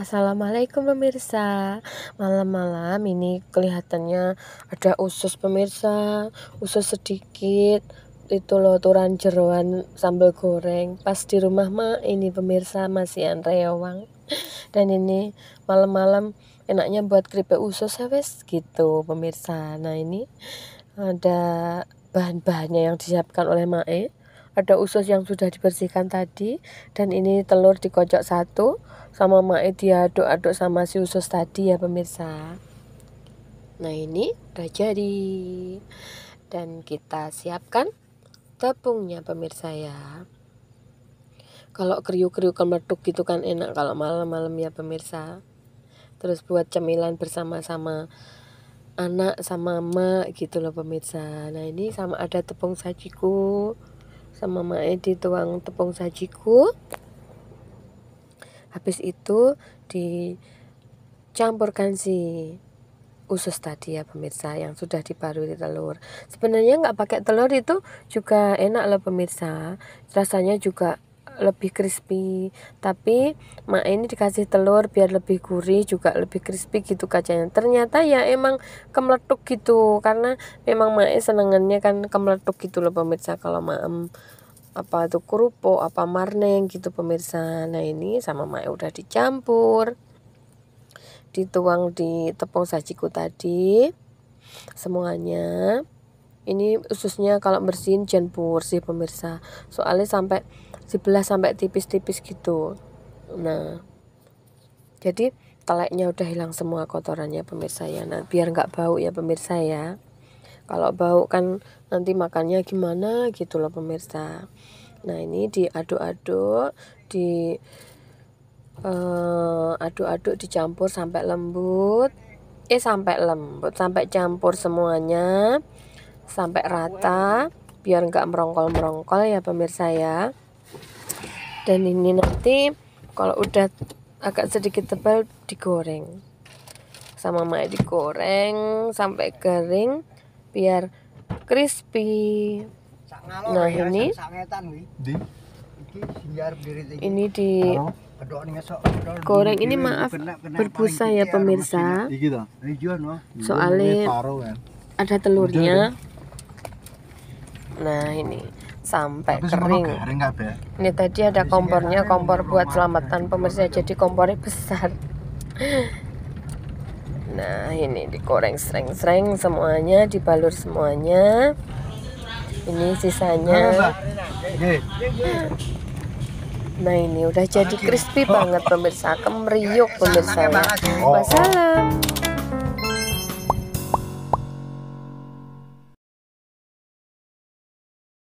Assalamualaikum pemirsa Malam-malam ini kelihatannya ada usus pemirsa Usus sedikit itu loh turan jeruan sambal goreng pas di rumah mak ini pemirsa masih rewang dan ini malam-malam enaknya buat keripik usus ya wes gitu pemirsa nah ini ada bahan-bahannya yang disiapkan oleh Mae ada usus yang sudah dibersihkan tadi dan ini telur dikocok satu sama Mae diaduk-aduk sama si usus tadi ya pemirsa nah ini udah jadi dan kita siapkan tepungnya pemirsa ya kalau kriuk-kriuk kemetuk gitu kan enak kalau malam-malam ya pemirsa terus buat cemilan bersama-sama anak sama mak gitu loh pemirsa nah ini sama ada tepung sajiku sama maknya dituang tepung sajiku habis itu dicampurkan si usus tadi ya pemirsa yang sudah diparuri telur sebenarnya nggak pakai telur itu juga enak loh pemirsa rasanya juga lebih crispy tapi mak ini dikasih telur biar lebih gurih juga lebih crispy gitu kacanya ternyata ya emang kemeletuk gitu karena memang mak e senengannya kan kemeletuk gitu loh pemirsa kalau maem apa itu kerupuk apa marneng gitu pemirsa nah ini sama mak e udah dicampur dituang di tepung sajiku tadi semuanya ini khususnya kalau bersihin jangan bersih pemirsa soalnya sampai Sebelah sampai tipis-tipis gitu nah jadi teleknya udah hilang semua kotorannya pemirsa ya nah biar nggak bau ya pemirsa ya kalau bau kan nanti makannya gimana gitu loh pemirsa nah ini diaduk-aduk di aduk eh, aduk-aduk dicampur sampai lembut eh sampai lembut sampai campur semuanya sampai rata biar nggak merongkol-merongkol ya pemirsa ya dan ini nanti kalau udah agak sedikit tebal digoreng sama mak digoreng sampai kering biar crispy nah ini ini di goreng ini maaf berbusa ya pemirsa soalnya ada telurnya nah ini sampai Tapi kering. ya? Ini tadi ada kompornya, kompor buat selamatan pemirsa. Jadi kompornya besar. Nah, ini dikoreng sereng-sereng semuanya, dibalur semuanya. Ini sisanya. Nah, ini udah jadi crispy oh. banget pemirsa, kemriuk pemirsa. Wassalam.